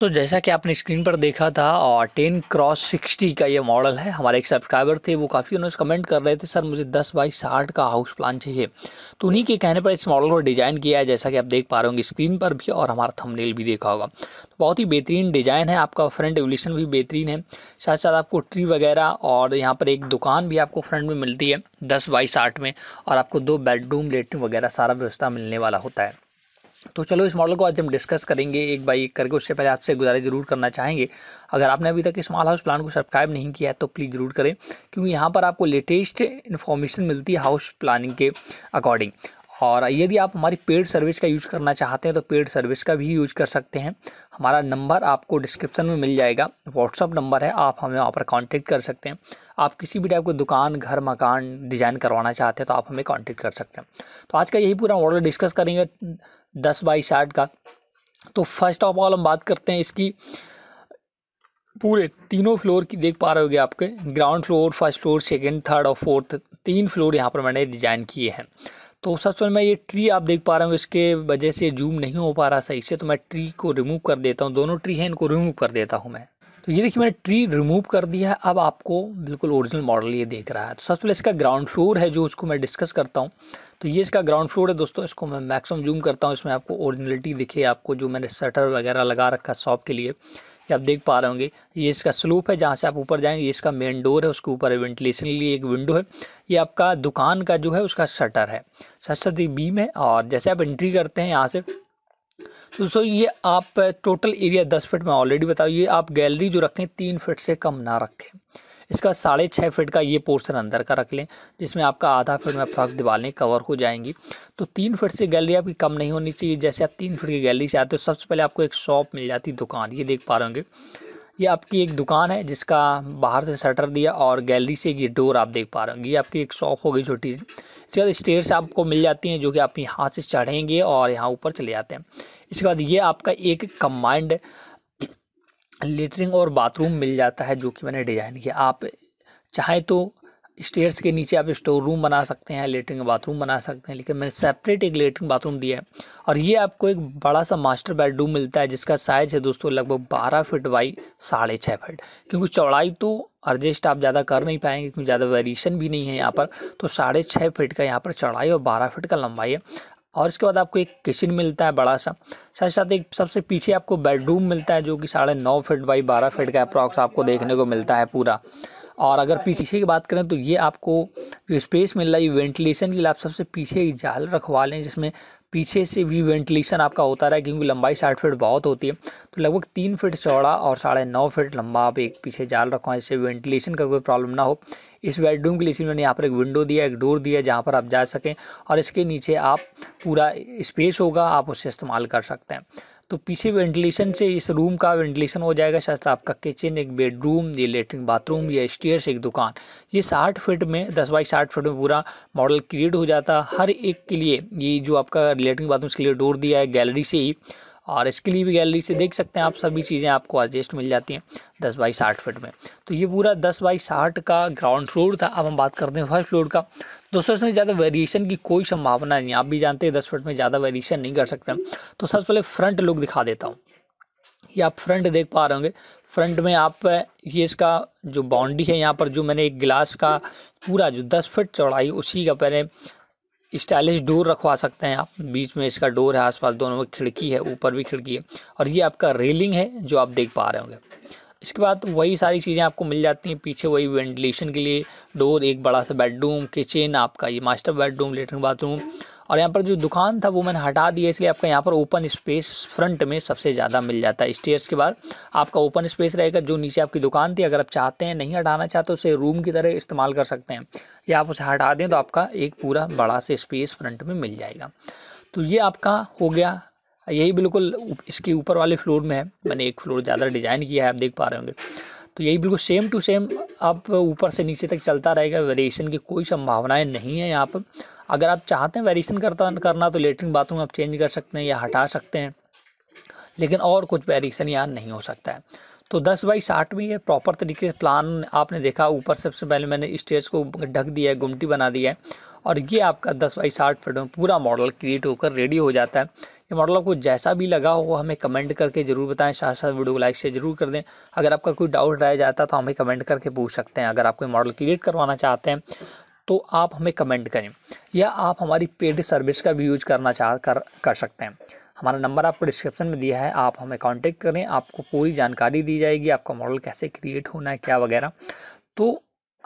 तो जैसा कि आपने स्क्रीन पर देखा था और टेन क्रॉस सिक्सटी का ये मॉडल है हमारे एक सब्सक्राइबर थे वो काफ़ी उन्होंने कमेंट कर रहे थे सर मुझे दस बाई साठ का हाउस प्लान चाहिए तो उन्हीं के कहने पर इस मॉडल को डिज़ाइन किया है जैसा कि आप देख पा रहे होंगे स्क्रीन पर भी और हमारा थंबनेल भी देखा होगा तो बहुत ही बेहतरीन डिज़ाइन है आपका फ्रंट एवोल्यूशन भी बेहतरीन है साथ साथ आपको ट्री वगैरह और यहाँ पर एक दुकान भी आपको फ्रंट में मिलती है दस बाई साठ में और आपको दो बेडरूम लेटरिन वगैरह सारा व्यवस्था मिलने वाला होता है तो चलो इस मॉडल को आज हम डिस्कस करेंगे एक बाई एक करके उससे पहले आपसे गुजारिश जरूर करना चाहेंगे अगर आपने अभी तक स्मॉल हाउस प्लान को सब्सक्राइब नहीं किया है तो प्लीज़ ज़रूर करें क्योंकि यहाँ पर आपको लेटेस्ट इन्फॉर्मेशन मिलती है हाउस प्लानिंग के अकॉर्डिंग और यदि आप हमारी पेड सर्विस का यूज़ करना चाहते हैं तो पेड सर्विस का भी यूज़ कर सकते हैं हमारा नंबर आपको डिस्क्रिप्शन में मिल जाएगा व्हाट्सअप नंबर है आप हमें वहाँ पर कॉन्टेक्ट कर सकते हैं आप किसी भी टाइप की दुकान घर मकान डिज़ाइन करवाना चाहते हैं तो आप हमें कॉन्टेक्ट कर सकते हैं तो आज का यही पूरा मॉडल डिस्कस करेंगे दस बाई साठ का तो फर्स्ट ऑफ ऑल हम बात करते हैं इसकी पूरे तीनों फ्लोर की देख पा रहे होगे आपके ground floor first floor second third और फोर्थ तीन फ्लोर यहाँ पर मैंने डिज़ाइन किए हैं तो सबसे पहले मैं ये ट्री आप देख पा रहा हूँ इसके वजह से जूम नहीं हो पा रहा सही से तो मैं ट्री को रिमूव कर देता हूँ दोनों ट्री हैं इनको रिमूव कर देता हूँ मैं तो ये देखिए मैंने ट्री रिमूव कर दिया है अब आपको बिल्कुल ओरिजिनल मॉडल ये देख रहा है तो सबसे पहले इसका ग्राउंड फ्लोर है जो उसको मैं डिस्कस करता हूँ तो ये इसका ग्राउंड फ्लोर है दोस्तों इसको मैं मैक्सिमम जूम करता हूँ इसमें आपको ओरिजिनलिटी दिखे आपको जो मैंने शटर वगैरह लगा रखा है शॉप के लिए आप देख पा रहे होंगे ये इसका स्लूप है जहाँ से आप ऊपर जाएंगे ये इसका मेन डोर है उसके ऊपर वेंटिलेशन के लिए एक विंडो है ये आपका दुकान का जो है उसका शटर है सरस्वती बीम है और जैसे आप एंट्री करते हैं यहाँ से तो सो ये आप टोटल एरिया दस फिट में ऑलरेडी बताओ ये आप गैलरी जो रखें तीन फिट से कम ना रखें इसका साढ़े छः फिट का ये पोर्सन अंदर का रख लें जिसमें आपका आधा फिट में फ्रॉक दीवालें कवर हो जाएंगी तो तीन फिट से गैलरी आपकी कम नहीं होनी चाहिए जैसे आप तीन फिट की गैलरी से आते हो सबसे पहले आपको एक शॉप मिल जाती है दुकान ये देख पा रहे होंगे ये आपकी एक दुकान है जिसका बाहर से शटर दिया और गैलरी से ये डोर आप देख पा रहे होंगे ये आपकी एक शॉप हो गई छोटी सी इसके बाद स्टेयर्स आपको मिल जाती हैं जो कि आप यहाँ से चढ़ेंगे और यहाँ ऊपर चले जाते हैं इसके बाद ये आपका एक कम्बाइंड लेटरिंग और बाथरूम मिल जाता है जो कि मैंने डिज़ाइन किया आप चाहें तो स्टेयर्स के नीचे आप स्टोर रूम बना सकते हैं लेटरिन बाथरूम बना सकते हैं लेकिन मैंने सेपरेट एक लेटरिन बाथरूम दिया है और ये आपको एक बड़ा सा मास्टर बेडरूम मिलता है जिसका साइज़ है दोस्तों लगभग बारह फिट बाई साढ़े छः फिट क्योंकि चौड़ाई तो अर्जेस्ट आप ज़्यादा कर नहीं पाएंगे क्योंकि ज़्यादा वेरिएशन भी नहीं है यहाँ पर तो साढ़े छः फिट का यहाँ पर चौड़ाई और बारह फिट का लंबाई है और इसके बाद आपको एक किचन मिलता है बड़ा सा साथ साथ एक सबसे पीछे आपको बेडरूम मिलता है जो कि साढ़े नौ फिट बाई बारह फिट का अप्रॉक्स आपको देखने को मिलता है पूरा और अगर पीछे की बात करें तो ये आपको जो स्पेस मिल रहा है वेंटिलेशन के लिए आप सबसे पीछे जाल रखवा लें जिसमें पीछे से भी वेंटिलेशन आपका होता रहा क्योंकि लंबाई साठ फीट बहुत होती है तो लगभग तीन फीट चौड़ा और साढ़े नौ फीट लंबा आप एक पीछे जाल रखो इससे वेंटिलेशन का कोई प्रॉब्लम ना हो इस बेडरूम के लिए इसी मैंने यहाँ पर एक विंडो दिया एक डोर दिया जहाँ पर आप जा सकें और इसके नीचे आप पूरा स्पेस होगा आप उसे इस्तेमाल कर सकते हैं तो पीछे वेंटिलेशन से इस रूम का वेंटिलेशन हो जाएगा शायद आपका किचन एक बेडरूम ये लेटरिन बाथरूम या स्टेयर एक दुकान ये साठ फीट में दस बाई साठ फीट में पूरा मॉडल क्रिएट हो जाता हर एक के लिए ये जो आपका लेटरिन बाथरूम इसके लिए डोर दिया है गैलरी से ही और इसके लिए भी गैलरी से देख सकते हैं आप सभी चीज़ें आपको एडजस्ट मिल जाती हैं दस बाई साठ फिट में तो ये पूरा दस बाई साठ का ग्राउंड फ्लोर था अब हम बात करते हैं फर्स्ट फ्लोर का दोस्तों इसमें ज़्यादा वेरिएशन की कोई संभावना नहीं आप भी जानते हैं दस फुट में ज़्यादा वेरिएशन नहीं कर सकते तो सबसे पहले फ्रंट लुक दिखा देता हूँ ये आप फ्रंट देख पा रहे होंगे फ्रंट में आप ये इसका जो बाउंड्री है यहाँ पर जो मैंने एक गिलास का पूरा जो दस फिट चौड़ाई उसी का पहले स्टाइलिश डोर रखवा सकते हैं आप बीच में इसका डोर है आसपास दोनों में खिड़की है ऊपर भी खिड़की है और ये आपका रेलिंग है जो आप देख पा रहे होंगे इसके बाद वही सारी चीज़ें आपको मिल जाती हैं पीछे वही वेंटिलेशन के लिए डोर एक बड़ा सा बेडरूम किचन आपका ये मास्टर बेडरूम लेटरिन बाथरूम और यहाँ पर जो दुकान था वो मैंने हटा दिया इसलिए आपका यहाँ पर ओपन स्पेस फ्रंट में सबसे ज़्यादा मिल जाता है स्टेयर्स के बाद आपका ओपन स्पेस रहेगा जो नीचे आपकी दुकान थी अगर आप चाहते हैं नहीं हटाना चाहते उसे रूम की तरह इस्तेमाल कर सकते हैं या आप उसे हटा दें तो आपका एक पूरा बड़ा सा स्पेस फ्रंट में मिल जाएगा तो ये आपका हो गया यही बिल्कुल इसके ऊपर वाले फ्लोर में है मैंने एक फ्लोर ज़्यादा डिज़ाइन किया है आप देख पा रहे होंगे तो यही बिल्कुल सेम टू सेम आप ऊपर से नीचे तक चलता रहेगा वेरिएशन की कोई संभावनाएं नहीं है यहाँ पर अगर आप चाहते हैं वेरिएशन करता करना तो लेटरिन बाथरूम आप चेंज कर सकते हैं या हटा सकते हैं लेकिन और कुछ वेरिएशन यहाँ नहीं हो सकता है तो दस बाई साठ में ये प्रॉपर तरीके से प्लान आपने देखा ऊपर सबसे पहले मैंने स्टेज को ढक दिया है गुमटी बना दिया है और ये आपका दस बाई साठ फीट में पूरा मॉडल क्रिएट होकर रेडी हो जाता है ये मॉडल आपको जैसा भी लगा हो हमें कमेंट करके ज़रूर बताएं साथ साथ वीडियो को लाइक शेयर ज़रूर कर दें अगर आपका कोई डाउट रह जाता है तो हमें कमेंट करके पूछ सकते हैं अगर आप कोई मॉडल क्रिएट करवाना चाहते हैं तो आप हमें कमेंट करें या आप हमारी पेड सर्विस का भी यूज करना चाह कर कर सकते हैं हमारा नंबर आपको डिस्क्रिप्शन में दिया है आप हमें कांटेक्ट करें आपको पूरी जानकारी दी जाएगी आपका मॉडल कैसे क्रिएट होना है क्या वगैरह तो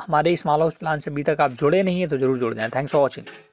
हमारे स्माल हाउस प्लान से अभी तक आप जुड़े नहीं है तो जरूर जुड़ जाएं थैंक्स फॉर वॉचिंग